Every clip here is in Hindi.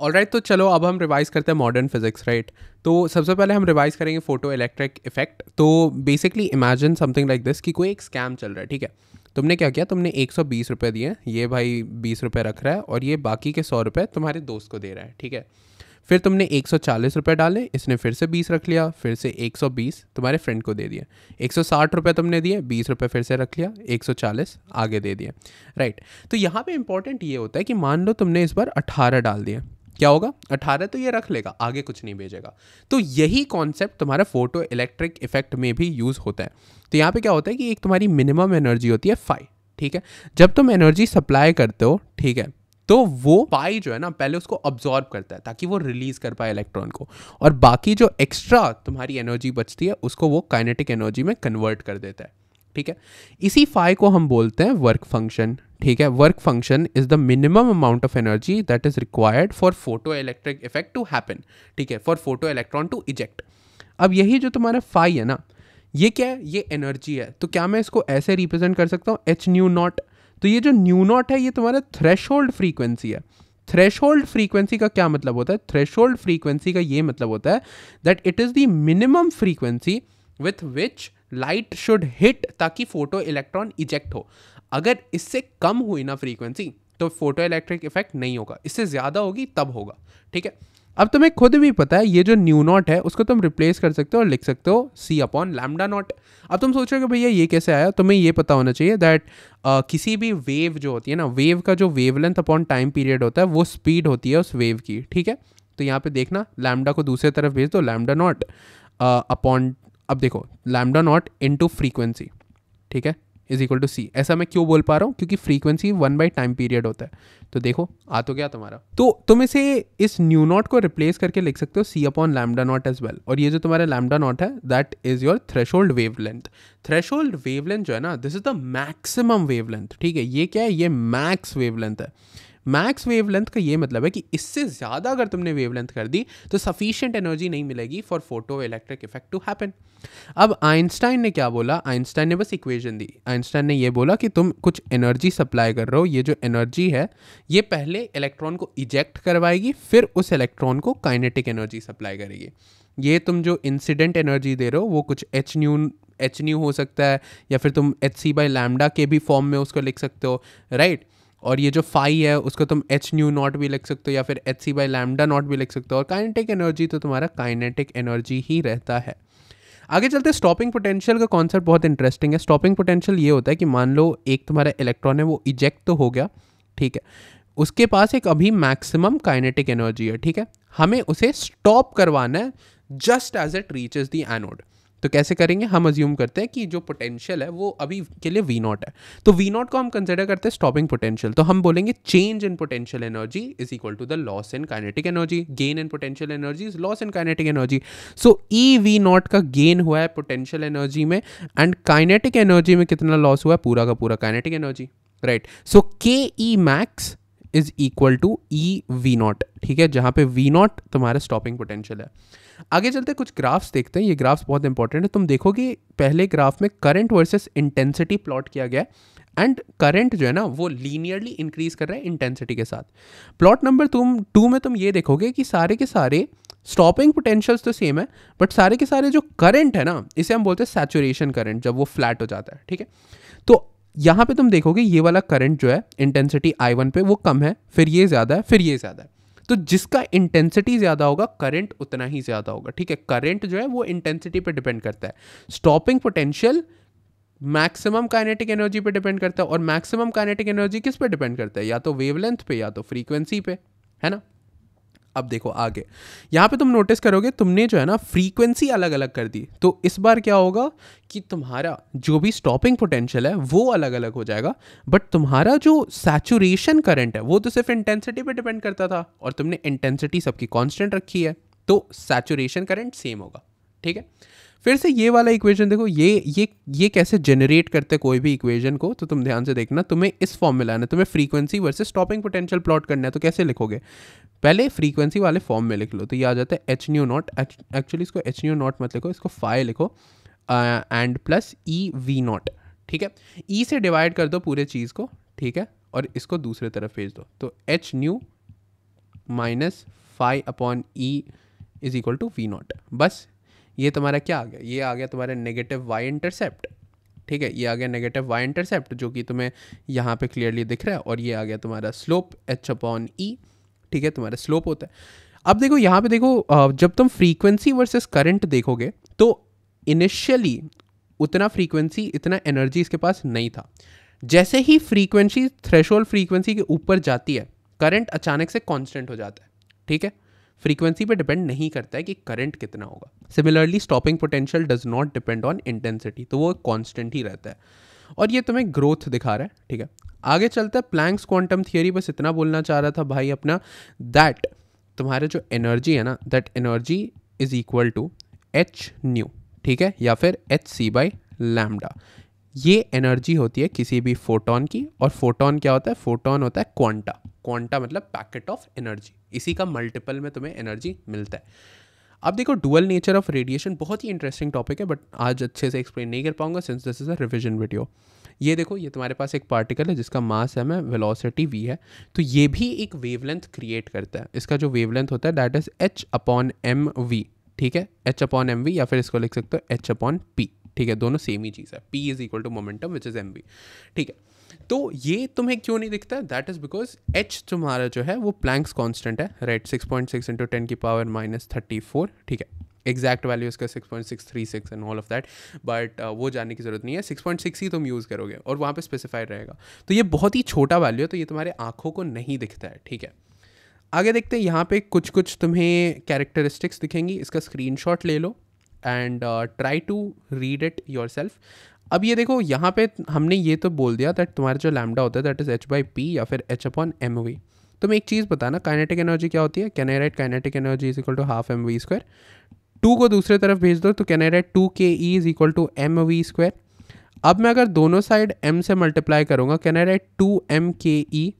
ऑल right, तो चलो अब हम रिवाइज करते हैं मॉडर्न फिजिक्स राइट तो सबसे पहले हम रिवाइज करेंगे फोटो इलेक्ट्रिक इफेक्ट तो basically imagine something like this कि कोई एक स्कैम चल रहा है ठीक है तुमने क्या किया तुमने एक सौ बीस रुपये दिए ये भाई बीस रुपये रख रहा है और ये बाकी के सौ रुपये तुम्हारे दोस्त को दे रहा है ठीक है फिर तुमने एक सौ चालीस रुपये डाले इसने फिर से बीस रख लिया फिर से एक सौ बीस तुम्हारे फ्रेंड को दे दिया एक सौ साठ रुपये तुमने दिए बीस रुपये फिर से रख लिया एक सौ चालीस आगे दे दिया राइट तो यहाँ पे इंपॉर्टेंट ये होता है कि मान लो तुमने इस बार अट्ठारह डाल दिया क्या होगा अठारह तो ये रख लेगा आगे कुछ नहीं भेजेगा तो यही कॉन्सेप्ट तुम्हारा फोटो इलेक्ट्रिक इफेक्ट में भी यूज़ होता है तो यहाँ पे क्या होता है कि एक तुम्हारी मिनिमम एनर्जी होती है फाइव ठीक है जब तुम एनर्जी सप्लाई करते हो ठीक है तो वो पाई जो है ना पहले उसको ऑब्जॉर्ब करता है ताकि वो रिलीज कर पाए इलेक्ट्रॉन को और बाकी जो एक्स्ट्रा तुम्हारी एनर्जी बचती है उसको वो काइनेटिक एनर्जी में कन्वर्ट कर देता है ठीक है इसी फाई को हम बोलते हैं वर्क फंक्शन ठीक है work function is the minimum amount of energy that is required for photoelectric effect to happen ठीक है for photoelectron to eject अब यही जो तुम्हारा फाई है ना ये क्या है ये एनर्जी है तो क्या मैं इसको ऐसे रिप्रेजेंट कर सकता हूँ एच न्यू नॉट तो ये जो न्यू नॉट है ये तुम्हारा थ्रेश होल्ड फ्रीक्वेंसी है थ्रेश होल्ड फ्रीक्वेंसी का क्या मतलब होता है थ्रेश होल्ड फ्रीक्वेंसी का ये मतलब होता है that it is the minimum frequency with which light should hit ताकि फोटो इलेक्ट्रॉन इजेक्ट हो अगर इससे कम हुई ना फ्रीक्वेंसी तो फोटो इलेक्ट्रिक इफेक्ट नहीं होगा इससे ज़्यादा होगी तब होगा ठीक है अब तुम्हें खुद भी पता है ये जो न्यू नॉट है उसको तुम रिप्लेस कर सकते हो और लिख सकते हो सी अपॉन लैमडा नॉट अब तुम सोच रहे हो कि भैया ये कैसे आया तुम्हें ये पता होना चाहिए दैट किसी भी वेव जो होती है ना वेव का जो wavelength upon time period होता है वो स्पीड होती है उस वेव की ठीक है तो यहाँ पे देखना लैमडा को दूसरे तरफ भेज दो लैमडा नॉट अपॉन अब देखो लैमडा नॉट इन फ्रीक्वेंसी ठीक है इज इक्वल टू सी ऐसा मैं क्यों बोल पा रहा हूँ क्योंकि frequency one by time period होता है तो देखो आ तो गया तुम्हारा तो तुम इसे इस न्यू नॉट को रिप्लेस करके लिख सकते हो c upon lambda naught as well और ये जो तुम्हारा लैमडा नॉट है that is your threshold wavelength threshold wavelength जो है ना this is the maximum wavelength ठीक है ये क्या है ये मैक्स वेव लेंथ है मैक्स वेव लेंथ का ये मतलब है कि इससे ज़्यादा अगर तुमने वेव लेंथ कर दी तो सफिशेंट एनर्जी नहीं मिलेगी for photoelectric effect to happen अब आइंस्टाइन ने क्या बोला आइंस्टाइन ने बस इक्वेशन दी आइंस्टाइन ने ये बोला कि तुम कुछ एनर्जी सप्लाई कर रहे हो ये जो एनर्जी है ये पहले इलेक्ट्रॉन को इजेक्ट करवाएगी फिर उस इलेक्ट्रॉन को काइनेटिक एनर्जी सप्लाई करेगी ये तुम जो इंसिडेंट एनर्जी दे रहे हो वो कुछ एच न्यू एच न्यू हो सकता है या फिर तुम एच सी बाई लैमडा के भी फॉर्म में उसको लिख सकते हो राइट और ये जो फाई है उसको तुम एच न्यू नॉट भी लिख सकते हो या फिर h c by lambda naught भी लिख सकते हो और काइनेटिक एनर्जी तो तुम्हारा काइनेटिक एनर्जी ही रहता है आगे चलते स्टॉपिंग पोटेंशियल का कॉन्सेप्ट बहुत इंटरेस्टिंग है स्टॉपिंग पोटेंशियल ये होता है कि मान लो एक तुम्हारा इलेक्ट्रॉन है वो इजेक्ट तो हो गया ठीक है उसके पास एक अभी मैक्सिमम काइनेटिक एनर्जी है ठीक है हमें उसे स्टॉप करवाना है just as it reaches the anode तो कैसे करेंगे हम अज्यूम करते हैं कि जो पोटेंशियल है वो अभी के लिए वी नॉट है तो वी नॉट को हम कंसिडर करते हैं स्टॉपिंग पोटेंशियल तो हम बोलेंगे change in potential energy is equal to the loss in kinetic energy gain in potential energy is loss in kinetic energy so e V naught का गेन हुआ है पोटेंशियल एनर्जी में एंड काइनेटिक एनर्जी में कितना लॉस हुआ है पूरा का पूरा kinetic energy right so K E max is equal to e V naught ठीक है जहाँ पे वी नॉट तुम्हारा स्टॉपिंग पोटेंशियल है आगे चलते कुछ ग्राफ्स देखते हैं ये ग्राफ्स बहुत इंपॉर्टेंट है तुम देखो कि पहले ग्राफ में करंट वर्सेस इंटेंसिटी प्लॉट किया गया एंड करंट जो है ना वो लीनियरली इंक्रीज कर रहा है इंटेंसिटी के साथ प्लॉट नंबर तुम टू में तुम ये देखोगे कि सारे के सारे स्टॉपिंग पोटेंशियल्स तो सेम है बट सारे के सारे जो करंट है ना इसे हम बोलते हैं सैचुरेशन करंट जब वो फ्लैट हो जाता है ठीक है यहाँ पे तुम देखोगे ये वाला करंट जो है इंटेंसिटी आई वन पे वो कम है फिर ये ज़्यादा है फिर ये ज़्यादा है तो जिसका इंटेंसिटी ज़्यादा होगा करंट उतना ही ज़्यादा होगा ठीक है करंट जो है वो इंटेंसिटी पे डिपेंड करता है stopping potential maximum kinetic energy पे डिपेंड करता है और मैक्सिमम काइनेटिक एनर्जी किस पे डिपेंड करता है या तो वेवलेंथ पे या तो फ्रीक्वेंसी पे है ना अब देखो आगे यहाँ पे तुम नोटिस करोगे तुमने जो है ना फ्रीक्वेंसी अलग अलग कर दी तो इस बार क्या होगा कि तुम्हारा जो भी स्टॉपिंग पोटेंशियल है वो अलग अलग हो जाएगा बट तुम्हारा जो सैचुरेशन करंट है वो तो सिर्फ इंटेंसिटी पे डिपेंड करता था और तुमने इंटेंसिटी सबकी कॉन्स्टेंट रखी है तो सैचुरेशन करंट सेम होगा ठीक है फिर से ये वाला इक्वेशन देखो ये ये ये कैसे जनरेट करते कोई भी इक्वेशन को तो तुम ध्यान से देखना तुम्हें इस फॉर्म में लाना तुम्हें frequency versus stopping potential plot करना है तो कैसे लिखोगे पहले फ्रीक्वेंसी वाले फॉर्म में लिख लो तो ये आ जाता है एच न्यू नॉट एक्चुअली इसको एच न्यू नॉट मत लिखो इसको फाइव लिखो and plus e V naught ठीक है ई e से डिवाइड कर दो पूरे चीज़ को ठीक है और इसको दूसरे तरफ भेज दो तो h nu minus five upon e is equal to V naught बस ये तुम्हारा क्या आ गया ये आ गया तुम्हारा नेगेटिव वाई इंटरसेप्ट ठीक है ये आ गया नेगेटिव वाई इंटरसेप्ट जो कि तुम्हें यहाँ पे क्लियरली दिख रहा है और ये आ गया तुम्हारा स्लोप एच अपॉन ई ठीक है तुम्हारा स्लोप होता है अब देखो यहाँ पे देखो जब तुम फ्रीक्वेंसी वर्सेस करंट देखोगे तो इनिशियली उतना फ्रीक्वेंसी इतना एनर्जी इसके पास नहीं था जैसे ही फ्रीक्वेंसी थ्रेशोल्ड फ्रीक्वेंसी के ऊपर जाती है करंट अचानक से कांस्टेंट हो जाता है ठीक है फ्रीक्वेंसी पे डिपेंड नहीं करता है कि करंट कितना होगा similarly stopping potential does not depend on intensity तो वो कॉन्स्टेंट ही रहता है और ये तुम्हें ग्रोथ दिखा रहा है ठीक है आगे चलता है प्लैंक्स क्वांटम थियोरी बस इतना बोलना चाह रहा था भाई अपना दैट तुम्हारे जो एनर्जी है ना that energy is equal to h nu ठीक है या फिर एच सी बाई लैमडा ये एनर्जी होती है किसी भी फोटोन की और फोटोन क्या होता है फोटोन होता है क्वांटा क्वांटा मतलब पैकेट ऑफ एनर्जी इसी का मल्टीपल में तुम्हें एनर्जी मिलता है अब देखो डुअल नेचर ऑफ रेडिएशन बहुत ही इंटरेस्टिंग टॉपिक है बट आज अच्छे से एक्सप्लेन नहीं कर पाऊंगा since this is a revision video ये देखो ये तुम्हारे पास एक पार्टिकल है जिसका मास है मैं वेलोसिटी वी है तो ये भी एक वेवलेंथ क्रिएट करता है इसका जो वेवलेंथ होता है that is h upon m v ठीक है एच अपॉन एम वी या फिर इसको लिख सकते हो एच अपॉन पी ठीक है दोनों सेम ही चीज़ है p is equal to momentum which is m v ठीक है तो ये तुम्हें क्यों नहीं दिखता दैट इज़ बिकॉज एच तुम्हारा जो है वो प्लैंक्स कॉन्स्टेंट है right six point six into ten की पावर माइनस थर्टी फोर ठीक है एग्जैक्ट वैल्यू इसका six point six three six and all of that but वो जानने की ज़रूरत नहीं है सिक्स पॉइंट सिक्स ही तुम यूज़ करोगे और वहाँ पे स्पेसिफाइड रहेगा तो ये बहुत ही छोटा वैल्यू है तो ये तुम्हारे आंखों को नहीं दिखता है ठीक है आगे देखते हैं यहाँ पे कुछ कुछ तुम्हें कैरेक्टरिस्टिक्स दिखेंगी इसका स्क्रीनशॉट ले लो and try to read it yourself अब ये देखो यहाँ पे हमने ये तो बोल दिया दैट तुम्हारा जो लैमडा होता है that is h by p या फिर एच अपॉन एम वी तो मैं एक चीज़ बताना काइनेटिक एनर्जी क्या होती है can I write kinetic energy is equal to half m v square two को दूसरे तरफ भेज दो तो can I write two K E is equal to m v square अब मैं अगर दोनों साइड एम से मल्टीप्लाई करूँगा can I write two m K E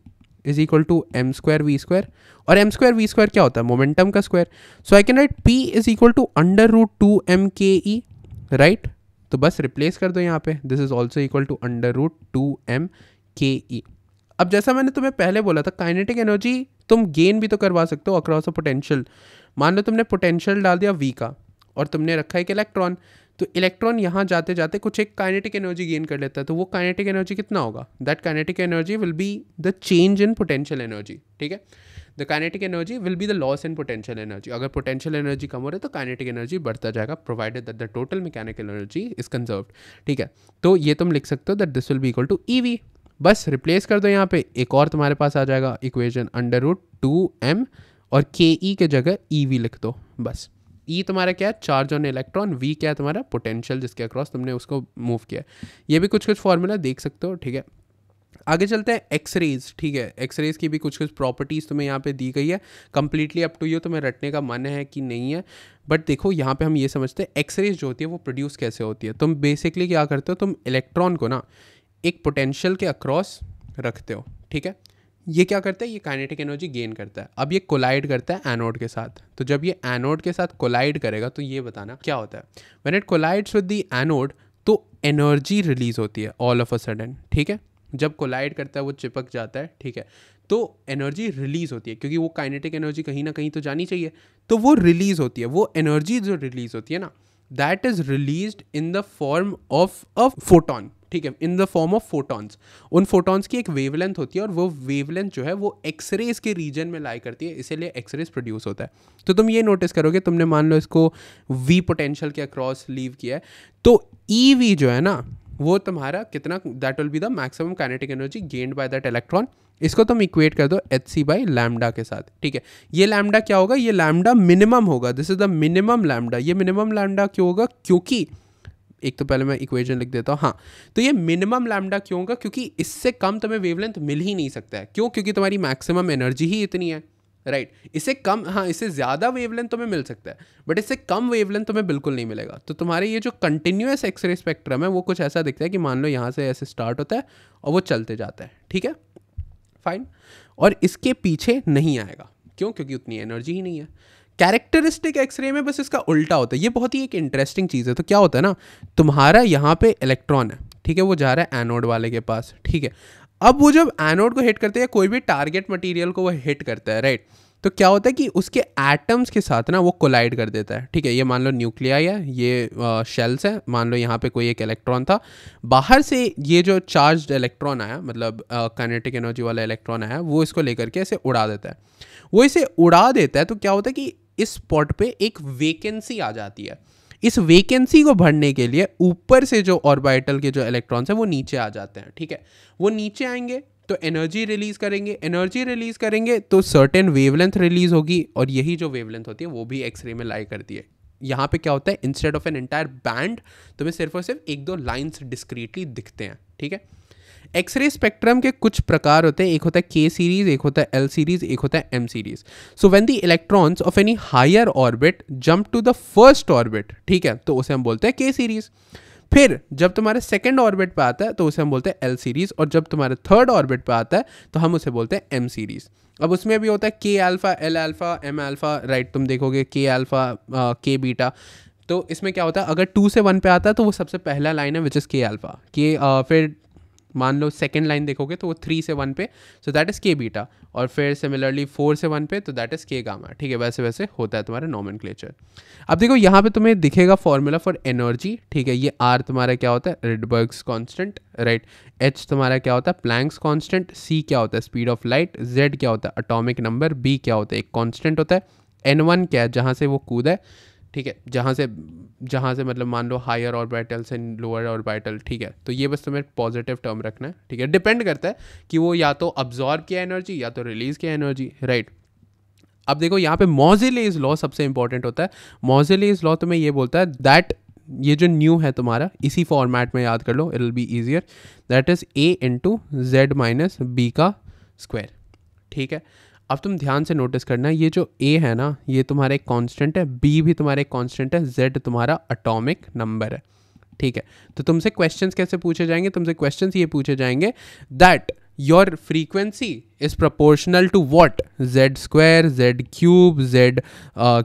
is equal to m square v square और एम स्क्वायर वी स्क्वायर क्या होता है मोमेंटम का square so I can write p is equal to under root two m K E right तो बस रिप्लेस कर दो यहाँ पे this is also equal to under root two m K E अब जैसा मैंने तुम्हें पहले बोला था काइनेटिक एनर्जी तुम गेन भी तो करवा सकते हो अक्रॉस अ पोटेंशियल मान लो तुमने पोटेंशियल डाल दिया वी का और तुमने रखा है इलेक्ट्रॉन तो इलेक्ट्रॉन यहाँ जाते जाते कुछ एक काइनेटिक एनर्जी गेन कर लेता है तो वो काइनेटिक एनर्जी कितना होगा that kinetic energy will be the change in potential energy ठीक है the kinetic energy will be the loss in potential energy अगर पोटेंशियल एनर्जी कम हो रही है तो काइनेटिक एनर्जी बढ़ता जाएगा provided that the total mechanical energy is conserve ठीक है तो ये तुम लिख सकते हो that this will be equal to e V बस रिप्लेस कर दो यहाँ पे एक और तुम्हारे पास आ जाएगा equation under root two m और के ई e के जगह ई e वी लिख दो बस ई e तुम्हारा क्या है चार्ज ऑन इलेक्ट्रॉन वी क्या है तुम्हारा पोटेंशियल जिसके अक्रॉस तुमने उसको मूव किया है ये भी कुछ कुछ फॉर्मूला देख सकते हो ठीक है आगे चलते हैं एक्सरेज ठीक है एक्सरेज की भी कुछ कुछ प्रॉपर्टीज़ तुम्हें यहाँ पे दी गई है कम्प्लीटली अप टू यू तुम्हें रटने का मन है कि नहीं है बट देखो यहाँ पे हम ये समझते हैं एक्सरेज जो होती है वो प्रोड्यूस कैसे होती है तुम बेसिकली क्या करते हो तुम इलेक्ट्रॉन को ना एक पोटेंशियल के अक्रॉस रखते हो ठीक है ये क्या करता है ये काइनेटिक एनर्जी गेन करता है अब ये कोलाइड करता है एनोड के साथ तो जब ये एनोड के साथ कोलाइड करेगा तो ये बताना क्या होता है when it collides with the anode तो एनर्जी रिलीज होती है ऑल ऑफ अ सडन ठीक है जब कोलाइड करता है वो चिपक जाता है ठीक है तो एनर्जी रिलीज़ होती है क्योंकि वो काइनेटिक एनर्जी कहीं ना कहीं तो जानी चाहिए तो वो रिलीज़ होती है वो एनर्जी जो रिलीज़ होती है ना that is release in the form of a photon ठीक है in the form of photons उन फोटॉन्स की एक वेवलेंथ होती है और वो वेवलेंथ जो है वो एक्सरेज के रीजन में लाई करती है इसीलिए एक्सरेज प्रोड्यूस होता है तो तुम ये नोटिस करोगे तुमने मान लो इसको वी पोटेंशियल के अक्रॉस लीव किया है तो ई e वी जो है ना वो तुम्हारा कितना that will be the maximum kinetic energy gained by that electron इसको तुम इक्वेट कर दो एच सी बाई लैमडा के साथ ठीक है ये लैमडा क्या होगा ये लैमडा मिनिमम होगा this is the minimum lambda ये मिनिमम लैमडा क्यों होगा क्योंकि एक तो पहले मैं इक्वेशन लिख देता हूँ हाँ तो ये मिनिमम लैमडा क्यों होगा क्योंकि इससे कम तुम्हें वेवलेंथ मिल ही नहीं सकता है क्यों क्योंकि तुम्हारी मैक्सिमम एनर्जी ही इतनी है राइट right. इसे कम हाँ इससे ज़्यादा वेवलेंथ तुम्हें मिल सकता है बट इससे कम वेवलेंथ तुम्हें बिल्कुल नहीं मिलेगा तो तुम्हारे ये जो कंटिन्यूस एक्सरे स्पेक्ट्रम है वो कुछ ऐसा दिखता है कि मान लो यहाँ से ऐसे स्टार्ट होता है और वो चलते जाता है ठीक है फाइन और इसके पीछे नहीं आएगा क्यों क्योंकि उतनी एनर्जी ही नहीं है कैरेक्टरिस्टिक एक्सरे में बस इसका उल्टा होता है ये बहुत ही एक इंटरेस्टिंग चीज़ है तो क्या होता है ना तुम्हारा यहाँ पे इलेक्ट्रॉन है ठीक है वो जा रहा है एनोड वाले के पास ठीक है अब वो जब एनोड को हिट करते हैं या कोई भी टारगेट मटेरियल को वो हिट करता है राइट तो क्या होता है कि उसके एटम्स के साथ ना वो कोलाइड कर देता है ठीक है ये मान लो न्यूक्लियाई है ये शेल्स है मान लो यहाँ पे कोई एक इलेक्ट्रॉन था बाहर से ये जो चार्ज इलेक्ट्रॉन आया मतलब काइनेटिक एनर्जी वाला इलेक्ट्रॉन आया वो इसको लेकर के इसे उड़ा देता है वो इसे उड़ा देता है तो क्या होता है कि इस स्पॉट पे एक वेकेंसी आ जाती है इस वेकेंसी को भरने के लिए ऊपर से जो ऑर्बिटल के जो इलेक्ट्रॉन्स हैं वो नीचे आ जाते हैं ठीक है वो नीचे आएंगे तो एनर्जी रिलीज करेंगे एनर्जी रिलीज करेंगे तो सर्टेन वेवलेंथ रिलीज होगी और यही जो वेवलेंथ होती है वो भी एक्सरे में लाई करती है यहाँ पे क्या होता है instead of an entire band तुम्हें सिर्फ और सिर्फ एक दो लाइन्स डिस्क्रीटली दिखते हैं ठीक है एक्सरे स्पेक्ट्रम के कुछ प्रकार होते हैं एक होता है के सीरीज एक होता है एल सीरीज एक होता है M series so when the electrons of any higher orbit jump to the first orbit ठीक है तो उसे हम बोलते हैं के सीरीज फिर जब तुम्हारे सेकेंड ऑर्बिट पे आता है तो उसे हम बोलते हैं एल सीरीज और जब तुम्हारे थर्ड ऑर्बिट पे आता है तो हम उसे बोलते हैं एम सीरीज अब उसमें भी होता है K alpha L alpha M alpha right तुम देखोगे के अल्फ़ा के बीटा तो इसमें क्या होता है अगर टू से वन पे आता है तो वो सबसे पहला लाइन है विच इज़ के अल्फ़ा के फिर मान लो सेकेंड लाइन देखोगे तो वो थ्री से वन पे so that is K beta और फिर सिमिलरली फोर से वन पे तो दैट इज़ के गामा ठीक है वैसे वैसे होता है तुम्हारा नॉमन अब देखो यहाँ पे तुम्हें दिखेगा फॉर्मूला फॉर एनर्जी ठीक है ये आर तुम्हारा क्या होता है रेडबर्ग्स कॉन्स्टेंट राइट एच तुम्हारा क्या होता है प्लैंक्स कॉन्स्टेंट सी क्या होता है स्पीड ऑफ लाइट जेड क्या होता है अटोमिक नंबर बी क्या होता है एक कॉन्स्टेंट होता है एन वन क्या है जहाँ से वो कूद है ठीक है जहाँ से जहाँ से मतलब मान लो higher orbital and lower orbital ठीक है तो ये बस तुम्हें पॉजिटिव टर्म रखना है ठीक है डिपेंड करता है कि वो या तो अब्जॉर्ब किया एनर्जी या तो रिलीज़ किया एनर्जी राइट अब देखो यहाँ पे इज लॉ सबसे इंपॉर्टेंट होता है इज लॉ तुम्हें ये बोलता है दैट ये जो न्यू है तुम्हारा इसी फॉर्मेट में याद कर लो it will be easier that is a into Z minus b का स्क्वायर ठीक है अब तुम ध्यान से नोटिस करना ये जो ए है ना ये तुम्हारा एक कॉन्स्टेंट है बी भी तुम्हारा एक कॉन्स्टेंट है जेड तुम्हारा अटोमिक नंबर है ठीक है तो तुमसे क्वेश्चन कैसे पूछे जाएंगे तुमसे क्वेश्चन ये पूछे जाएंगे that your frequency is proportional to what Z square Z cube Z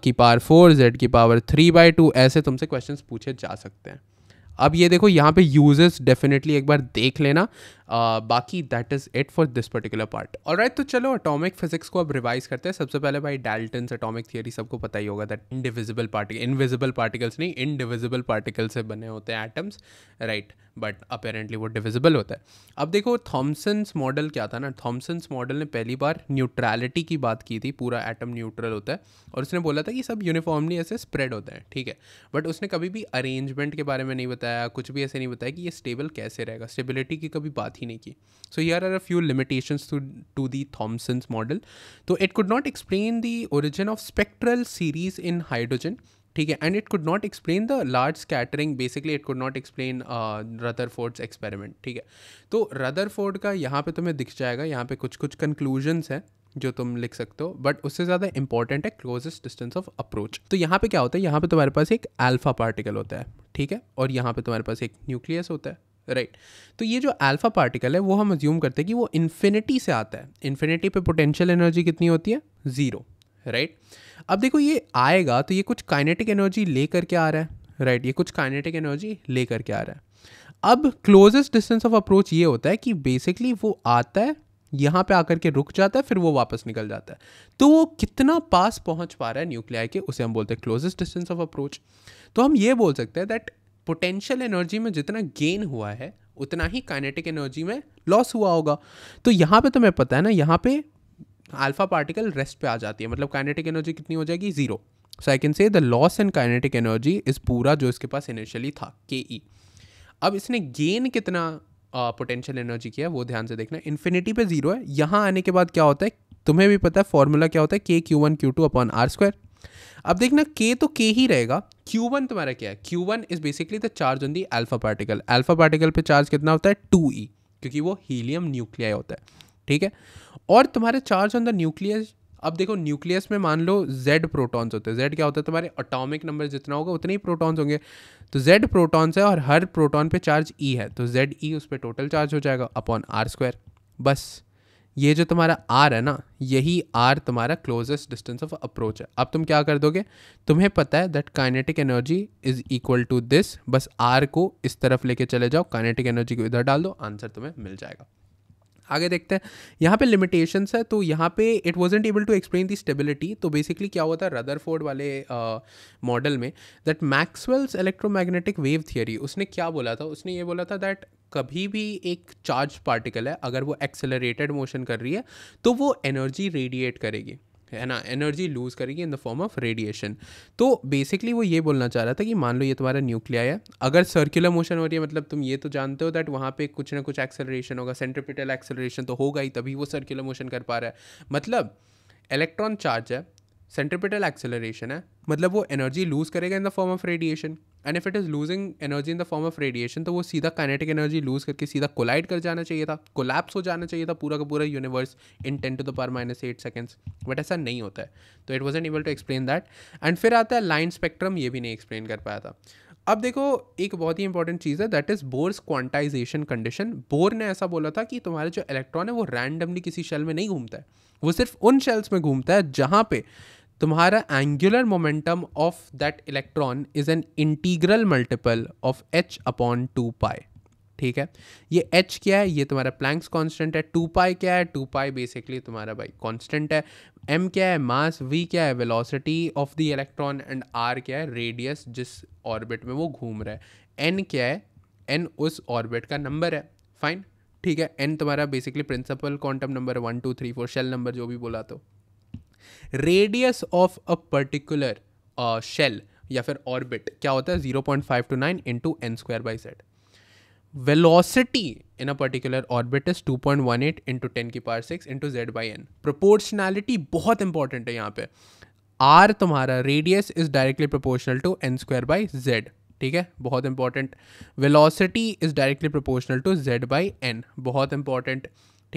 की पावर फोर जेड की पावर थ्री बाई टू ऐसे तुमसे क्वेश्चन पूछे जा सकते हैं अब ये देखो यहाँ पे यूजेस डेफिनेटली एक बार देख लेना Uh, बाकी that is it for this particular part और तो चलो अटोमिक फिजिक्स को अब रिवाइज करते हैं सबसे पहले भाई डाल्टन्स अटोमिक थियरी सबको पता ही होगा that indivisible particle invisible particles नहीं इनडिविजिबल पार्टिकल से बने होते हैं एटम्स राइट बट अपेरेंटली वो डिविजिबल होता है अब देखो थॉमसन्स मॉडल क्या था ना थॉमसन्स मॉडल ने पहली बार न्यूट्रैलिटी की बात की थी पूरा एटम न्यूट्रल होता है और उसने बोला था कि सब यूनिफॉर्मली ऐसे स्प्रेड होते हैं ठीक है बट उसने कभी भी अरेंजमेंट के बारे में नहीं बताया कुछ भी ऐसे नहीं बताया कि ये स्टेबल कैसे रहेगा स्टेबिलिटी की कभी बात ही नहीं की so there are a few limitations to to the Thomson model तो it could not explain the origin of spectral series in hydrogen ठीक है and it could not explain the large scattering basically it could not explain Rutherford's experiment ठीक है तो रदर फोर्ड का यहाँ पे तुम्हें दिख जाएगा यहाँ पे कुछ कुछ कंक्लूजन्स हैं जो तुम लिख सकते हो बट उससे ज़्यादा इंपॉर्टेंट है क्लोजेस्ट डिस्टेंस ऑफ अप्रोच तो यहाँ पे क्या होता है यहाँ पे तुम्हारे पास एक अल्फा पार्टिकल होता है ठीक है और यहाँ पे तुम्हारे पास एक न्यूक्लियस होता है राइट right. तो ये जो अल्फा पार्टिकल है वो हम अज्यूम करते हैं कि वो इन्फिनिटी से आता है इन्फिनिटी पे पोटेंशियल एनर्जी कितनी होती है ज़ीरो राइट right? अब देखो ये आएगा तो ये कुछ काइनेटिक एनर्जी ले करके आ रहा है राइट right? ये कुछ काइनेटिक एनर्जी ले करके आ रहा है अब क्लोजेस्ट डिस्टेंस ऑफ अप्रोच ये होता है कि बेसिकली वो आता है यहाँ पे आकर के रुक जाता है फिर वो वापस निकल जाता है तो वो कितना पास पहुँच पा रहा है न्यूक्लियाई के उसे हम बोलते हैं क्लोजेस्ट डिस्टेंस ऑफ अप्रोच तो हम ये बोल सकते हैं दैट पोटेंशियल एनर्जी में जितना गेन हुआ है उतना ही काइनेटिक एनर्जी में लॉस हुआ होगा तो यहाँ पे तुम्हें तो पता है ना यहाँ पे अल्फा पार्टिकल रेस्ट पे आ जाती है मतलब काइनेटिक एनर्जी कितनी हो जाएगी zero so I can say the loss in kinetic energy is पूरा जो इसके पास इनिशियली था के ई अब इसने गेन कितना पोटेंशियल एनर्जी किया वो ध्यान से देखना इन्फिनिटी पे ज़ीरो है यहाँ आने के बाद क्या होता है तुम्हें भी पता है फॉर्मूला क्या होता है k q one q two upon r square अब देखना के तो के ही रहेगा क्यू वन तुम्हारा क्या है q one is basically the charge on the alpha particle alpha particle पे चार्ज कितना होता है टू ई e, क्योंकि वो हीलियम न्यूक्लियाई होता है ठीक है और तुम्हारे चार्ज ऑन द न्यूक्लियस अब देखो न्यूक्लियस में मान लो जेड प्रोटॉन्स होते हैं जेड क्या होता है तुम्हारे अटोमिक नंबर जितना होगा उतने ही प्रोटॉन्स होंगे तो जेड प्रोटॉन्स है और हर प्रोटॉन पे चार्ज ई e है तो जेड ई e उस पर टोटल चार्ज हो जाएगा अपॉन आर स्क्वायर बस ये जो तुम्हारा आर है ना यही आर तुम्हारा क्लोजेस्ट डिस्टेंस ऑफ अप्रोच है अब तुम क्या कर दोगे तुम्हें पता है that kinetic energy is equal to this बस आर को इस तरफ लेके चले जाओ काइनेटिक एनर्जी को इधर डाल दो आंसर तुम्हें मिल जाएगा आगे देखते हैं यहाँ पे लिमिटेशंस है तो यहाँ पे it wasn't able to explain the stability तो बेसिकली क्या हुआ था रदरफोर्ड वाले मॉडल uh, में that Maxwell's electromagnetic wave theory उसने क्या बोला था उसने ये बोला था दैट कभी भी एक चार्ज पार्टिकल है अगर वो एक्सेलरेटेड मोशन कर रही है तो वो एनर्जी रेडिएट करेगी है ना एनर्जी लूज करेगी in the form of radiation तो बेसिकली वो ये बोलना चाह रहा था कि मान लो ये तुम्हारा न्यूक्लिया है अगर सर्कुलर मोशन हो रही है मतलब तुम ये तो जानते हो दैट वहाँ पे कुछ ना कुछ एक्सेलरेशन होगा सेंट्रिपिटल एक्सेलरेशन तो होगा ही तभी वो सर्कुलर मोशन कर पा रहा है मतलब इलेक्ट्रॉन चार्ज है सेंट्रिपिटल एक्सेलरेशन है मतलब वो एनर्जी लूज करेगा in the form of radiation and if it is losing energy in the form of radiation तो वो सीधा काइनेटिक एनर्जी लूज करके सीधा कोलाइड कर जाना चाहिए था कोलैप्स हो जाना चाहिए था पूरा का पूरा universe in ten to the power minus eight seconds but ऐसा नहीं होता है तो it was unable to explain that and फिर आता है लाइन स्पेक्ट्रम ये भी नहीं एक्सप्लेन कर पाया था अब देखो एक बहुत ही इंपॉर्टेंट चीज़ है that is Bohr's quantization condition Bohr ने ऐसा बोला था कि तुम्हारे जो इलेक्ट्रॉन है वो रैंडमली किसी शेल में नहीं घूमता है वो सिर्फ उन शेल्स में घूमता है जहाँ पे तुम्हारा angular momentum of that electron is an integral multiple of h upon two pi ठीक है ये एच क्या है ये तुम्हारा प्लैंक्स कांस्टेंट है टू पाई क्या है टू पाई बेसिकली तुम्हारा भाई कांस्टेंट है एम क्या है मास वी क्या है velocity of the electron and r क्या है रेडियस जिस ऑर्बिट में वो घूम रहा है एन क्या है एन उस ऑर्बिट का नंबर है फाइन ठीक है एन तुम्हारा basically principal quantum number one two three four shell number जो भी बोला तो radius of a particular shell या फिर ऑर्बिट क्या होता है zero point five two nine into n square by Z particular orbit is two point one eight into ten की power six into Z by n proportionality बहुत इंपॉर्टेंट है यहाँ पे आर तुम्हारा radius is directly proportional to n square by Z ठीक है बहुत important velocity is directly proportional to Z by n बहुत इंपॉर्टेंट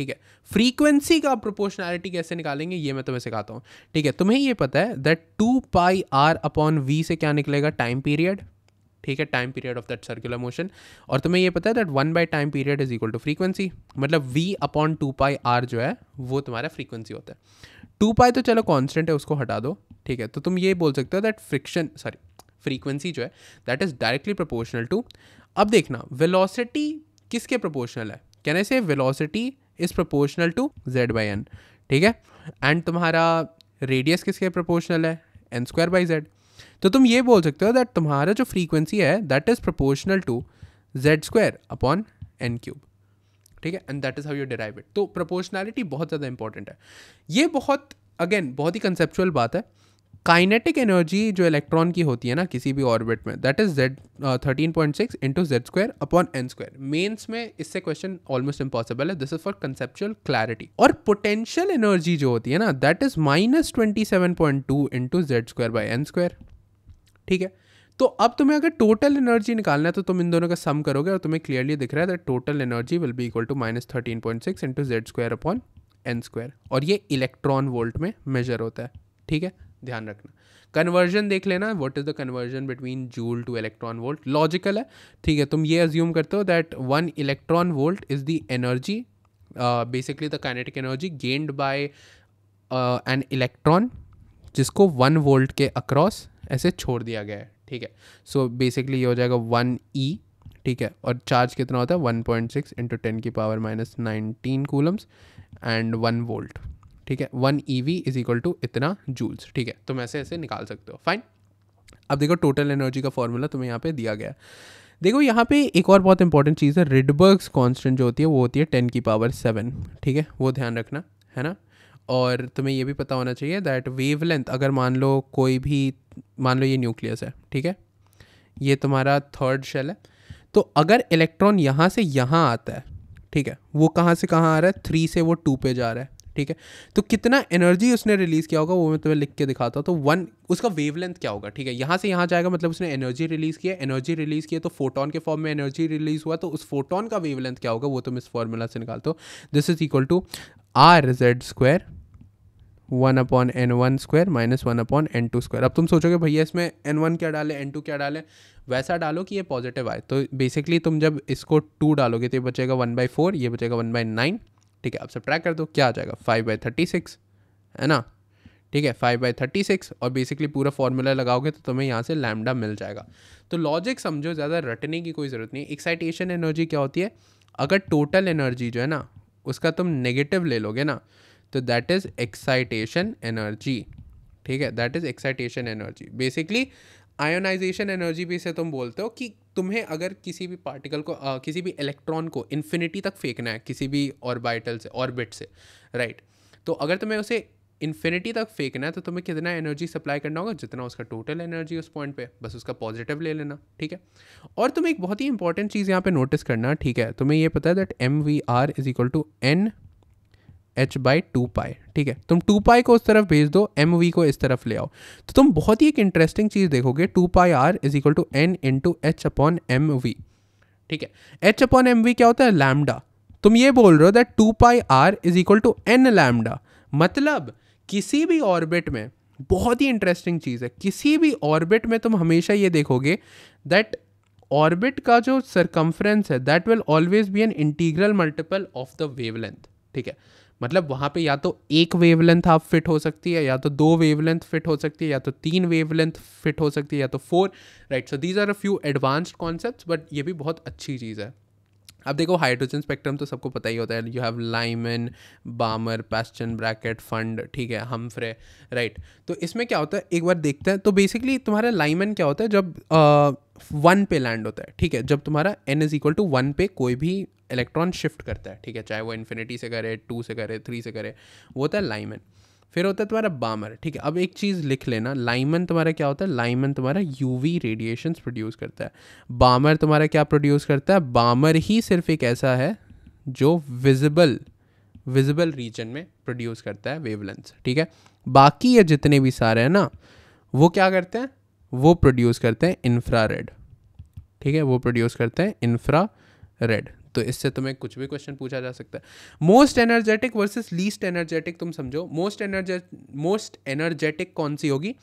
ठीक है फ्रीक्वेंसी का प्रोपोर्शनैलिटी कैसे निकालेंगे ये मैं तुम्हें सिखाता हूँ ठीक है तुम्हें ये पता है that two pi r upon v से क्या निकलेगा टाइम पीरियड ठीक है time period of that circular motion और तुम्हें ये पता है that one by time period is equal to frequency मतलब v upon two pi r जो है वो तुम्हारा फ्रीक्वेंसी होता है टू पाई तो चलो कॉन्स्टेंट है उसको हटा दो ठीक है तो तुम ये बोल सकते हो दैट फ्रिक्शन सॉरी फ्रीक्वेंसी जो है that is directly proportional to अब देखना वेलोसिटी किसके प्रोपोर्शनल है कहने से velocity is proportional to Z by n ठीक है एंड तुम्हारा रेडियस किसके प्रोपोर्शनल है एन स्क्वायर बाई जेड तो तुम ये बोल सकते हो दैट तुम्हारा जो फ्रीक्वेंसी है that is proportional to Z square upon n cube ठीक है and that is how you derive it तो प्रोपोर्शनैलिटी बहुत ज़्यादा इंपॉर्टेंट है ये बहुत अगेन बहुत ही कंसेप्चुअल बात है काइनेटिक एनर्जी जो इलेक्ट्रॉन की होती है ना किसी भी ऑर्बिट में that is Z thirteen point six into Z square upon n square mains में इससे क्वेश्चन ऑलमोस्ट इम्पॉसिबल है this is for conceptual clarity और पोटेंशियल एनर्जी जो होती है ना that is minus twenty seven point two into Z square by n square ठीक है तो अब तुम्हें अगर टोटल एनर्जी निकालना है तो तुम इन दोनों का सम करोगे और तुम्हें क्लियरली दिख रहा है that total energy will be equal to minus thirteen point six into Z square upon n square और ये इलेक्ट्रॉन वोल्ट में मेजर होता है ठीक है ध्यान रखना कन्वर्जन देख लेना what is the conversion between joule to electron volt logical है ठीक है तुम ये अज्यूम करते हो that one electron volt is the energy basically the kinetic energy gained by an electron जिसको वन वोल्ट के अक्रॉस ऐसे छोड़ दिया गया है ठीक है सो बेसिकली ये हो जाएगा वन ई e, ठीक है और चार्ज कितना होता है one point six into ten की power minus nineteen coulombs and one volt ठीक है one e v is equal to इतना जूल्स ठीक है तुम ऐसे ऐसे निकाल सकते हो फाइन अब देखो टोटल एनर्जी का फॉर्मूला तुम्हें यहाँ पे दिया गया देखो यहाँ पे एक और बहुत इंपॉर्टेंट चीज़ है रिडबर्ग्स कॉन्स्टेंट जो होती है वो होती है टेन की पावर सेवन ठीक है वो ध्यान रखना है ना और तुम्हें ये भी पता होना चाहिए दैट वेव अगर मान लो कोई भी मान लो ये न्यूक्लियस है ठीक है ये तुम्हारा थर्ड शेल है तो अगर इलेक्ट्रॉन यहाँ से यहाँ आता है ठीक है वो कहाँ से कहाँ आ रहा है थ्री से वो टू पे जा रहा है ठीक है तो कितना एनर्जी उसने रिलीज़ किया होगा वो मैं तुम्हें लिख के दिखाता हूँ तो वन उसका वेवलेंथ क्या होगा ठीक है यहाँ से यहाँ जाएगा मतलब उसने एनर्जी रिलीज़ किया एनर्जी रिलीज़ किया तो फोटोन के फॉर्म में एनर्जी रिलीज़ हुआ तो उस फोटोन का वेवलेंथ क्या होगा वो तुम इस फॉर्मूला से निकालते हो this is equal to R Z square one upon n one square minus one upon n two square अब तुम सोचोगे भैया इसमें एन वन क्या डालें एन टू क्या डालें वैसा डालो कि ये पॉजिटिव आए तो बेसिकली तुम जब इसको टू डालोगे तो ये बचेगा वन बाई फोर ये बचेगा वन बाई नाइन ठीक है आप सब ट्रैक कर दो क्या आ जाएगा फाइव बाई थर्टी सिक्स है ना ठीक है फाइव बाई थर्टी सिक्स और बेसिकली पूरा फॉर्मूला लगाओगे तो तुम्हें यहाँ से लैमडा मिल जाएगा तो लॉजिक समझो ज़्यादा रटने की कोई ज़रूरत नहीं एक्साइटेशन एनर्जी क्या होती है अगर टोटल एनर्जी जो है ना उसका तुम नेगेटिव ले लोगे ना तो दैट इज़ एक्साइटेशन एनर्जी ठीक है that is excitation energy basically ionisation energy भी इसे तुम बोलते हो कि तुम्हें अगर किसी भी पार्टिकल को आ, किसी भी इलेक्ट्रॉन को इन्फिनिटी तक फेंकना है किसी भी ऑर्बिटल से ऑर्बिट से राइट तो अगर तुम्हें उसे इन्फिनिटी तक फेंकना है तो तुम्हें कितना एनर्जी सप्लाई करना होगा जितना उसका टोटल एनर्जी उस पॉइंट पे बस उसका पॉजिटिव ले लेना ठीक है और तुम्हें एक बहुत ही इंपॉर्टेंट चीज़ यहाँ पे नोटिस करना ठीक है तुम्हें ये पता है that m v r is equal to n h by two pi ठीक है तुम टू पाई को उस तरफ भेज दो एम वी को इस तरफ ले आओ तो तुम बहुत ही एक इंटरेस्टिंग चीज़ देखोगे two pi r is equal to n into h upon m v ठीक है एच अपॉन एम वी क्या होता है लैमडा तुम ये बोल रहे हो that two pi r is equal to n lambda मतलब किसी भी ऑर्बिट में बहुत ही इंटरेस्टिंग चीज़ है किसी भी ऑर्बिट में तुम हमेशा ये देखोगे दैट ऑर्बिट का जो सरकमफ्रेंस है that will always be an integral multiple of the wavelength ठीक है मतलब वहाँ पे या तो एक वेवलेंथ आप फिट हो सकती है या तो दो वेवलेंथ फिट हो सकती है या तो तीन वेवलेंथ फिट हो सकती है या तो four right so these are a few advanced concept but ये भी बहुत अच्छी चीज़ है अब देखो हाइड्रोजन स्पेक्ट्रम तो सबको पता ही होता है you have Lyman Balmer Paschen Brackett Pfund ठीक है हमफ्रे राइट तो इसमें क्या होता है एक बार देखते हैं तो बेसिकली तुम्हारा लाइमन क्या होता है जब वन पे लैंड होता है ठीक है जब तुम्हारा n is equal to one पे कोई भी इलेक्ट्रॉन शिफ्ट करता है ठीक है चाहे वो इन्फिनिटी से करे टू से करे थ्री से करे वो होता है लाइमन फिर होता है तुम्हारा बामर ठीक है अब एक चीज़ लिख लेना लाइमन तुम्हारा क्या होता है लाइमन तुम्हारा यूवी रेडिएशंस प्रोड्यूस करता है बामर तुम्हारा क्या प्रोड्यूस करता है बामर ही सिर्फ एक ऐसा है जो विजिबल विजिबल रीजन में प्रोड्यूस करता है वेवलेंस ठीक है बाकी ये जितने भी सारे हैं ना वो क्या करते हैं वो प्रोड्यूस करते हैं इंफ्रा ठीक है वो प्रोड्यूस करते हैं इंफ्रा रेड तो इससे तुम्हें कुछ भी क्वेश्चन पूछा जा सकता है most energetic versus least energetic तुम समझो मोस्ट एनर्जे मोस्ट एनर्जेटिक कौन सी होगी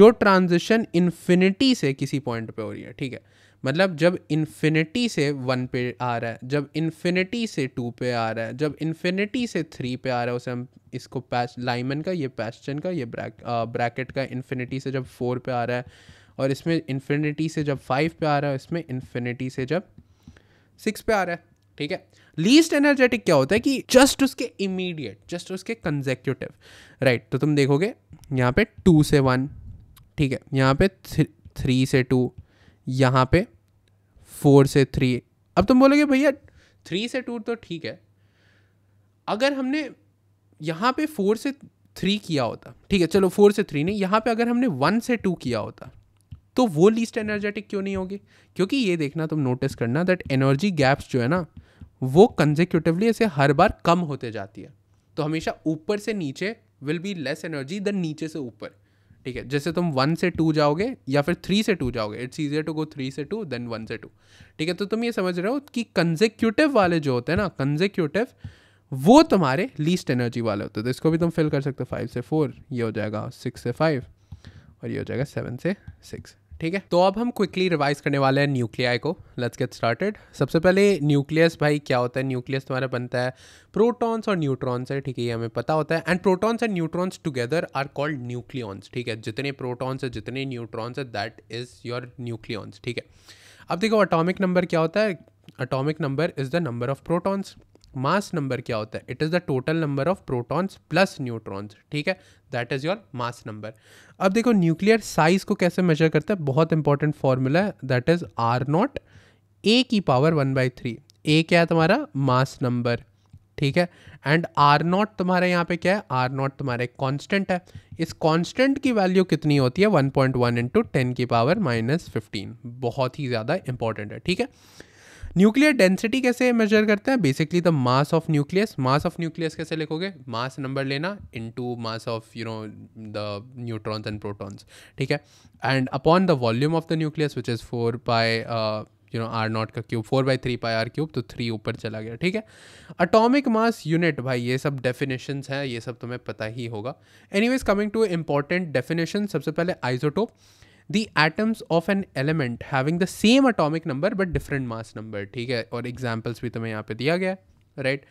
जो ट्रांजिशन इन्फिनिटी से किसी पॉइंट पे हो रही है ठीक है मतलब जब इन्फिनिटी से वन पे आ रहा है जब इन्फिनिटी से टू पे आ रहा है जब इन्फिनिटी से थ्री पे आ रहा है उसे हम इसको पैच लाइमन का ये पैस्टन का ये ब्रैक ब्रैकेट uh, का इन्फिनिटी से जब फोर पे आ रहा है और इसमें इन्फिनिटी से जब फाइव पे आ रहा है इसमें इन्फिनिटी से जब सिक्स पे आ रहा है ठीक है लीस्ट एनर्जेटिक क्या होता है कि जस्ट उसके इमीडिएट जस्ट उसके कंजेक्यूटिव राइट तो तुम देखोगे यहाँ पे टू से वन ठीक है यहाँ पे थ्री से टू यहाँ पे फोर से थ्री अब तुम बोलोगे भैया थ्री से टू तो ठीक है अगर हमने यहाँ पे फोर से थ्री किया होता ठीक है चलो फोर से थ्री नहीं यहाँ पे अगर हमने वन से टू किया होता तो वो लीस्ट एनर्जेटिक क्यों नहीं होगी क्योंकि ये देखना तुम नोटिस करना दैट एनर्जी गैप्स जो है ना वो कंजिक्यूटिवली ऐसे हर बार कम होते जाती है तो हमेशा ऊपर से नीचे will be less energy than नीचे से ऊपर ठीक है जैसे तुम वन से टू जाओगे या फिर थ्री से टू जाओगे it's easier to go three से टू देन वन से टू ठीक है तो तुम ये समझ रहे हो कि कंजेक्यूटिव वाले जो होते हैं ना कंजेक्यूटिव वो तुम्हारे लीस्ट एनर्जी वाले होते हैं तो इसको भी तुम फिल कर सकते हो फाइव से फोर ये हो जाएगा सिक्स से फाइव और ये हो जाएगा सेवन से सिक्स ठीक है तो अब हम क्विकली रिवाइज करने वाले हैं न्यूक्लियाई को लेट्स गेट स्टार्टेड सबसे पहले न्यूक्लियस भाई क्या होता है न्यूक्लियस तुम्हारा बनता है प्रोटॉन्स और न्यूट्रॉन्स है ठीक है ये हमें पता होता है and protons and neutrons together are called nucleons ठीक है जितने प्रोटॉन्स है जितने न्यूट्रॉन्स है दैट इज़ योर न्यूक्लियॉन्स ठीक है अब देखो अटोमिक नंबर क्या होता है atomic number is the number of protons mass number क्या होता है it is the total number of protons plus neutrons ठीक है that is your mass number अब देखो न्यूक्लियर साइज को कैसे मेजर करते हैं बहुत इंपॉर्टेंट फॉर्मूला है that is R naught A की power one by three A क्या है तुम्हारा मास नंबर ठीक है एंड आर नॉट तुम्हारे यहाँ पे क्या है आर नॉट तुम्हारे कांस्टेंट है इस कांस्टेंट की वैल्यू कितनी होती है 1.1 पॉइंट वन इंटू टेन की पावर माइनस फिफ्टीन बहुत ही ज़्यादा इंपॉर्टेंट है ठीक है न्यूक्लियर डेंसिटी कैसे मेजर करते हैं basically the mass of nucleus mass of nucleus कैसे लिखोगे मास नंबर लेना into mass of you know the neutrons and protons ठीक है and upon the volume of the nucleus which is four by you know R naught का cube four by three pi R cube तो थ्री ऊपर चला गया ठीक है अटोमिक मास यूनिट भाई ये सब डेफिनेशन हैं ये सब तुम्हें पता ही होगा any ways coming to important definition सबसे पहले isotope the atoms of an element having the same atomic number but different mass number ठीक है और एग्जाम्पल्स भी तुम्हें यहाँ पे दिया गया राइट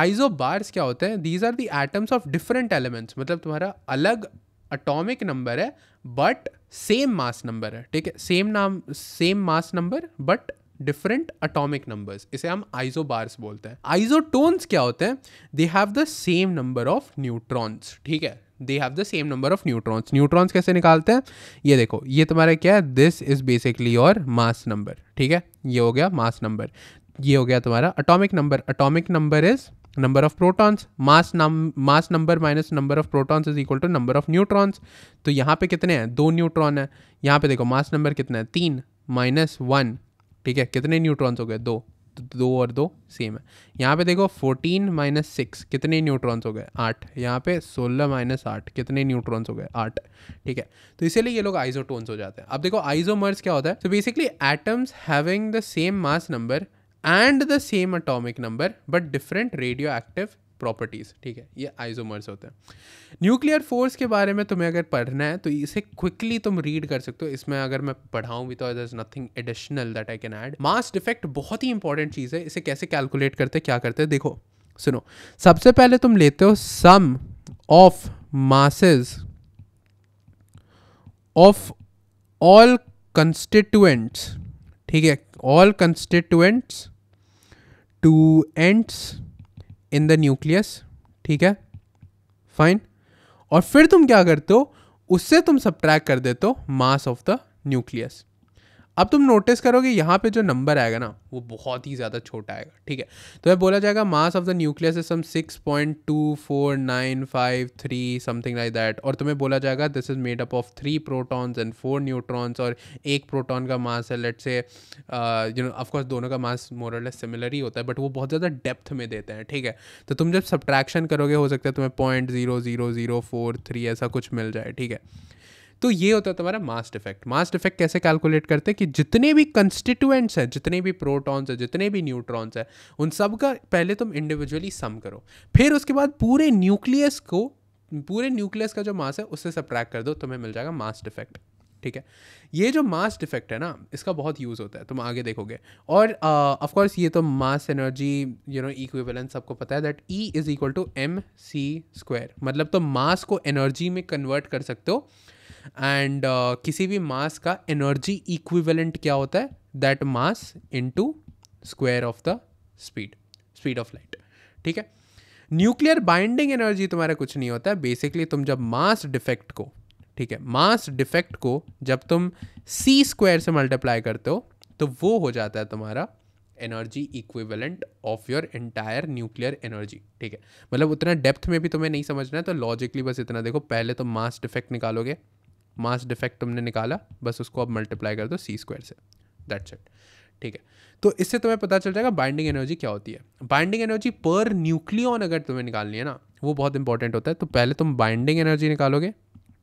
आइजो बार्स क्या होते हैं these are the atoms of different elements मतलब तुम्हारा अलग अटोमिक नंबर है बट सेम मास नंबर है ठीक है सेम नाम same mass number but different atomic numbers इसे हम आइजो बार्स बोलते हैं आइजोटोन्स क्या होते हैं they have the same number of neutrons ठीक है they have the same number of neutrons neutrons कैसे निकालते हैं ये देखो ये तुम्हारा क्या है this is basically your mass number ठीक है ये हो गया मास नंबर ये हो गया तुम्हारा atomic number atomic number is number of protons mass number mass number minus number of protons is equal to number of neutrons तो यहाँ पे कितने हैं दो न्यूट्रॉन है यहाँ पे देखो मास नंबर कितना है तीन माइनस वन ठीक है कितने न्यूट्रॉन्स हो गए दो तो दो और दो सेम है यहाँ पे देखो फोर्टीन माइनस सिक्स कितने न्यूट्रॉन्स हो गए आठ यहाँ पे सोलह माइनस आठ कितने न्यूट्रॉन्स हो गए आठ ठीक है तो इसीलिए ये लोग आइजोटोन्स हो जाते हैं अब देखो आइजोमर्स क्या होता है तो basically atoms having the same mass number and the same atomic number but different radioactive properties ठीक है ये आइजोमर्स होते हैं न्यूक्लियर फोर्स के बारे में तुम्हें अगर पढ़ना है तो इसे क्विकली तुम रीड कर सकते हो इसमें अगर मैं पढ़ाऊँ भी तो is nothing additional that I can add mass defect बहुत ही इंपॉर्टेंट चीज़ है इसे कैसे कैलकुलेट करते क्या करते देखो सुनो सबसे पहले तुम लेते हो sum of masses of all constituents ठीक है all constituents to ends in the nucleus ठीक है फाइन और फिर तुम क्या करते हो उससे तुम सब कर देते हो मास ऑफ द न्यूक्लियस अब तुम नोटिस करोगे यहाँ पे जो नंबर आएगा ना वो बहुत ही ज़्यादा छोटा आएगा ठीक है तो यह बोला जाएगा mass of the nucleus is some six point two four nine five three something like that और तुम्हें बोला जाएगा this is made up of three protons and four neutrons और एक प्रोटॉन का मास है लेट से यू नो ऑफकोर्स दोनों का मास मोरल सिमिलर ही होता है बट वो बहुत ज़्यादा डेप्थ में देते हैं ठीक है तो तुम जब सब्ट्रैक्शन करोगे हो सकता है तुम्हें point zero zero zero four three ऐसा कुछ मिल जाए ठीक है तो ये होता है तुम्हारा मास्ट इफेक्ट मास्ट इफेक्ट कैसे कैलकुलेट करते हैं कि जितने भी कंस्टिट्यूएंट्स हैं जितने भी प्रोटॉन्स हैं जितने भी न्यूट्रॉन्स हैं उन सब का पहले तुम इंडिविजुअली सम करो फिर उसके बाद पूरे न्यूक्लियस को पूरे न्यूक्लियस का जो मास है उससे सब्ट्रैक्ट कर दो तुम्हें मिल जाएगा मास डिफेक्ट ठीक है ये जो मास डिफेक्ट है ना इसका बहुत यूज़ होता है तुम आगे देखोगे और ऑफ कोर्स ये तो mass energy you know equivalence सबको पता है that E is equal to M C square मतलब तो मास को एनर्जी में कन्वर्ट कर सकते हो एंड uh, किसी भी मास का एनर्जी इक्विवेलेंट क्या होता है that mass into square of the speed speed of light ठीक है न्यूक्लियर बाइंडिंग एनर्जी तुम्हारा कुछ नहीं होता है बेसिकली तुम जब मास डिफेक्ट को ठीक है मास डिफेक्ट को जब तुम सी स्क्वायर से मल्टीप्लाई करते हो तो वो हो जाता है तुम्हारा energy equivalent of your entire nuclear energy ठीक है मतलब उतना डेप्थ में भी तुम्हें नहीं समझना है तो लॉजिकली बस इतना देखो पहले तो मास डिफेक्ट निकालोगे मास डिफेक्ट तुमने निकाला बस उसको अब मल्टीप्लाई कर दो सी स्क्वायर से दैट्स इट ठीक है तो इससे तुम्हें पता चल जाएगा बाइंडिंग एनर्जी क्या होती है बाइंडिंग एनर्जी पर न्यूक्लियन अगर तुम्हें निकालनी है ना वो बहुत इंपॉर्टेंट होता है तो पहले तुम बाइंडिंग एनर्जी निकालोगे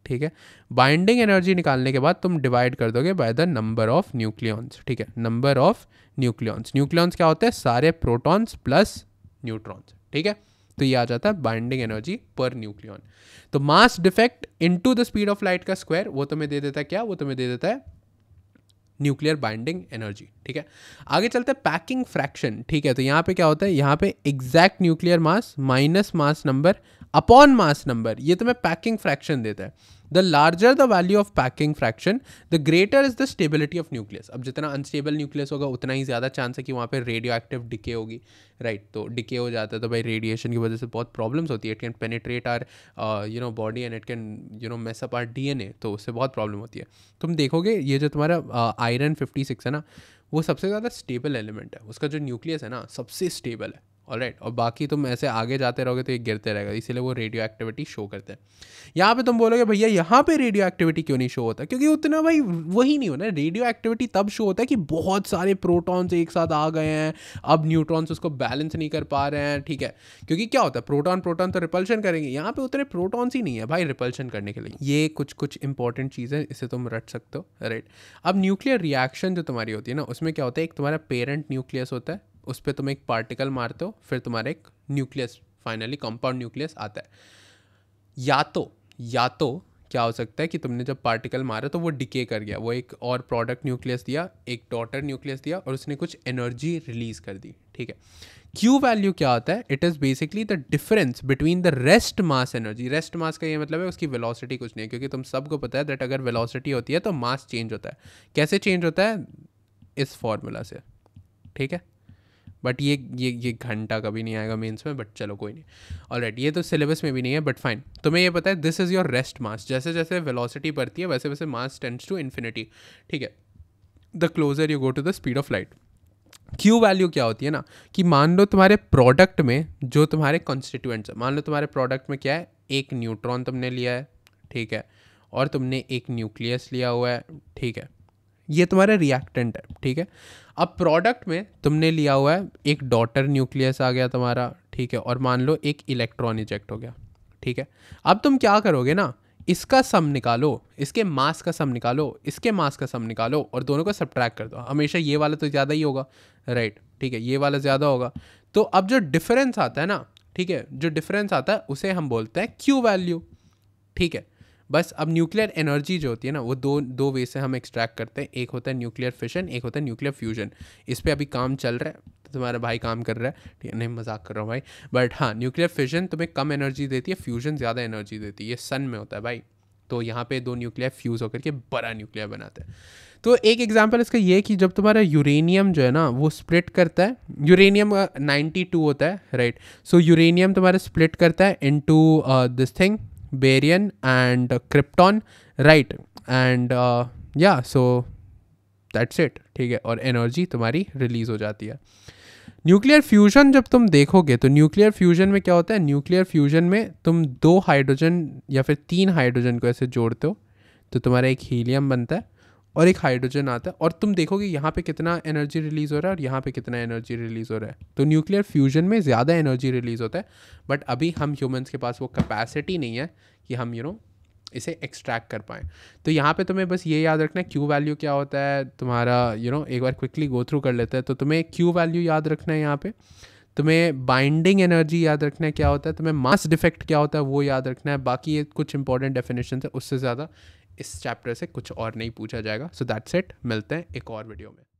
ठीक है बाइंडिंग एनर्जी निकालने के बाद तुम डिवाइड कर दोगे by the number of nucleons ठीक है नंबर ऑफ न्यूक्लियॉन्स न्यूक्लियॉन्स क्या होते हैं सारे प्रोटॉन्स प्लस न्यूट्रॉन्स ठीक है तो ये आ जाता है बाइंडिंग एनर्जी पर न्यूक्लियन तो mass defect into the speed of light का स्क्वायर वो तुम्हें दे देता है क्या वो तुम्हें दे देता है न्यूक्लियर बाइंडिंग एनर्जी ठीक है आगे चलते हैं पैकिंग फ्रैक्शन ठीक है तो यहाँ पे क्या होता है यहाँ पे exact nuclear mass minus mass number upon mass number ये तुम्हें पैकिंग फ्रैक्शन देता है the larger the value of packing fraction the greater is the stability of nucleus अब जितना अनस्टेबल न्यूक्लियस होगा उतना ही ज़्यादा चांस है कि वहाँ पर रेडियो एक्टिव डिके होगी राइट तो डिके हो जाता है तो भाई रेडिएशन की वजह से बहुत प्रॉब्लम्स होती है it can penetrate our you know body and it can you know mess up our D N A तो उससे बहुत प्रॉब्लम होती है तुम देखोगे ये जो तुम्हारा आयरन फिफ्टी सिक्स है ना वो सबसे ज़्यादा स्टेबल एलिमेंट है उसका जो न्यूक्लियस है ना सबसे स्टेबल है ऑल राइट और बाकी तुम ऐसे आगे जाते रहोगे तो ये गिरते रहेगा इसीलिए वो रेडियो एक्टिविटी शो करते हैं यहाँ पे तुम बोलोगे भैया यहाँ पे रेडियो एक्टिविटी क्यों नहीं शो होता क्योंकि उतना भाई वही नहीं होना रेडियो एक्टिविटी तब शो होता है कि बहुत सारे प्रोटॉन्स एक साथ आ गए हैं अब न्यूट्रॉन्स उसको बैलेंस नहीं कर पा रहे हैं ठीक है क्योंकि क्या होता है प्रोटॉन प्रोटॉन तो रिपल्शन करेंगे यहाँ पे उतने प्रोटॉन्स ही नहीं है भाई रिपल्शन करने के लिए ये कुछ कुछ इंपॉर्टेंट चीज़ें इसे तुम रट सकते हो राइट अब न्यूक्लियर रिएक्शन जो तुम्हारी होती है ना उसमें क्या होता है एक तुम्हारा पेरेंट न्यूक्लियस होता है उस पर तुम एक पार्टिकल मारते हो फिर तुम्हारा एक न्यूक्लियस फाइनली कंपाउंड न्यूक्लियस आता है या तो या तो क्या हो सकता है कि तुमने जब पार्टिकल मारा तो वो डिके कर गया वो एक और प्रोडक्ट न्यूक्लियस दिया एक डॉटर न्यूक्लियस दिया और उसने कुछ एनर्जी रिलीज कर दी ठीक है क्यू वैल्यू क्या होता है it is basically the difference between the rest mass energy rest mass का ये मतलब है उसकी वेलोसिटी कुछ नहीं है क्योंकि तुम सबको पता है दैट अगर वेलोसिटी होती है तो मास चेंज होता है कैसे चेंज होता है इस फॉर्मूला से ठीक है बट ये ये ये घंटा कभी नहीं आएगा मेंस में बट चलो कोई नहीं ऑलराइट ये तो सिलेबस में भी नहीं है बट फाइन तुम्हें ये पता है this is your rest mass जैसे जैसे वेलोसिटी बढ़ती है वैसे वैसे मास टेंस टू इन्फिनिटी ठीक है the closer you go to the speed of light Q value क्या होती है ना कि मान लो तुम्हारे प्रोडक्ट में जो तुम्हारे कॉन्स्टिट्यूएंट्स है मान लो तुम्हारे प्रोडक्ट में क्या है एक न्यूट्रॉन तुमने लिया है ठीक है और तुमने एक न्यूक्लियस लिया हुआ है ठीक है ये तुम्हारा रिएक्टेंट है ठीक है अब प्रोडक्ट में तुमने लिया हुआ है एक डॉटर न्यूक्लियस आ गया तुम्हारा ठीक है और मान लो एक इलेक्ट्रॉन इजेक्ट हो गया ठीक है अब तुम क्या करोगे ना इसका सम निकालो इसके मास का सम निकालो इसके मास का सम निकालो और दोनों को सब्ट्रैक्ट कर दो हमेशा ये वाला तो ज़्यादा ही होगा राइट ठीक है ये वाला ज़्यादा होगा तो अब जो डिफरेंस आता है ना ठीक है जो डिफरेंस आता है उसे हम बोलते हैं क्यू वैल्यू ठीक है बस अब न्यूक्लियर एनर्जी जो होती है ना वो दो दो वे से हम एक्सट्रैक्ट करते हैं एक होता है न्यूक्लियर फिशन एक होता है न्यूक्लियर फ्यूजन इस पर अभी काम चल रहा है तो तुम्हारा भाई काम कर रहा है ठीक है नहीं मजाक कर रहा हूँ भाई बट हाँ न्यूक्लियर फिशन तुम्हें कम एनर्जी देती है फ्यूजन ज़्यादा एनर्जी देती है ये सन में होता है भाई तो यहाँ पे दो न्यूक्लियर फ्यूज़ होकर के बड़ा न्यूक्लियर बनाते हैं तो एक एग्जांपल इसका ये कि जब तुम्हारा यूरेनियम जो है ना वो स्प्लिट करता है यूरेनियम नाइन्टी टू होता है राइट सो यूरेनियम तुम्हारा स्प्लिट करता है into this thing barium and krypton right and yeah so that's it ठीक है और एनर्जी तुम्हारी रिलीज हो जाती है न्यूक्लियर फ्यूजन जब तुम देखोगे तो न्यूक्लियर फ्यूजन में क्या होता है न्यूक्लियर फ्यूजन में तुम दो हाइड्रोजन या फिर तीन हाइड्रोजन को ऐसे जोड़ते हो तो तुम्हारा एक हीलियम बनता है और एक हाइड्रोजन आता है और तुम देखोगे यहाँ पे कितना एनर्जी रिलीज़ हो रहा है और यहाँ पे कितना एनर्जी रिलीज़ हो रहा है तो न्यूक्लियर फ्यूजन में ज़्यादा एनर्जी रिलीज़ होता है बट अभी हम ह्यूमंस के पास वो कैपेसिटी नहीं है कि हम यू you नो know, इसे एक्सट्रैक्ट कर पाएँ तो यहाँ पे तुम्हें बस ये याद रखना है क्यू वैल्यू क्या होता है तुम्हारा यू you नो know, एक बार क्विकली गो थ्रू कर लेता है तो तुम्हें क्यू वैल्यू याद रखना है यहाँ पे तुम्हें बाइंडिंग एनर्जी याद रखना है क्या होता है तुम्हें मास डिफेक्ट क्या होता है वो याद रखना है बाकी ये कुछ इंपॉर्टेंट डेफिनेशन है उससे ज़्यादा इस चैप्टर से कुछ और नहीं पूछा जाएगा सो दैट्स इट मिलते हैं एक और वीडियो में